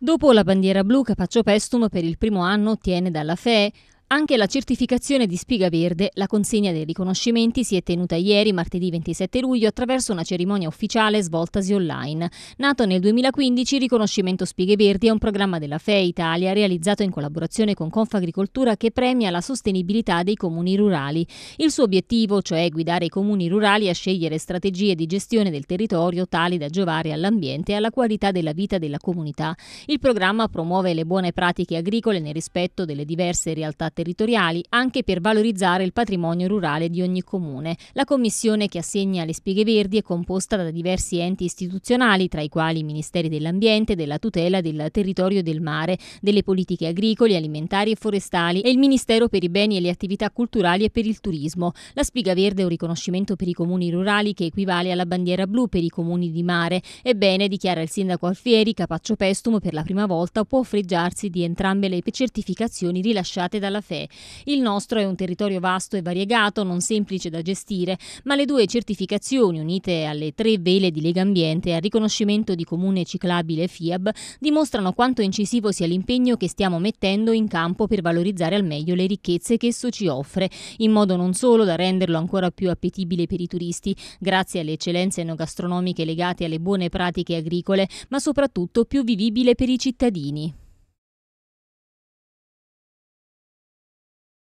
Dopo la bandiera blu che Paccio Pestum per il primo anno ottiene dalla FE, anche la certificazione di Spiga Verde, la consegna dei riconoscimenti, si è tenuta ieri, martedì 27 luglio, attraverso una cerimonia ufficiale svoltasi online. Nato nel 2015, il Riconoscimento Spighe Verdi è un programma della FE Italia realizzato in collaborazione con Confagricoltura che premia la sostenibilità dei comuni rurali. Il suo obiettivo, cioè guidare i comuni rurali a scegliere strategie di gestione del territorio tali da giovare all'ambiente e alla qualità della vita della comunità. Il programma promuove le buone pratiche agricole nel rispetto delle diverse realtà territoriali, anche per valorizzare il patrimonio rurale di ogni comune. La commissione che assegna le spighe verdi è composta da diversi enti istituzionali, tra i quali i Ministeri dell'Ambiente, della tutela del territorio e del mare, delle politiche agricole, alimentari e forestali e il Ministero per i beni e le attività culturali e per il turismo. La spiga verde è un riconoscimento per i comuni rurali che equivale alla bandiera blu per i comuni di mare. Ebbene, dichiara il sindaco Alfieri, Capaccio Pestum per la prima volta può freggiarsi di entrambe le certificazioni rilasciate dalla caffè. Il nostro è un territorio vasto e variegato, non semplice da gestire, ma le due certificazioni, unite alle tre vele di Lega Ambiente e al riconoscimento di comune ciclabile FIAB, dimostrano quanto incisivo sia l'impegno che stiamo mettendo in campo per valorizzare al meglio le ricchezze che esso ci offre, in modo non solo da renderlo ancora più appetibile per i turisti, grazie alle eccellenze enogastronomiche legate alle buone pratiche agricole, ma soprattutto più vivibile per i cittadini.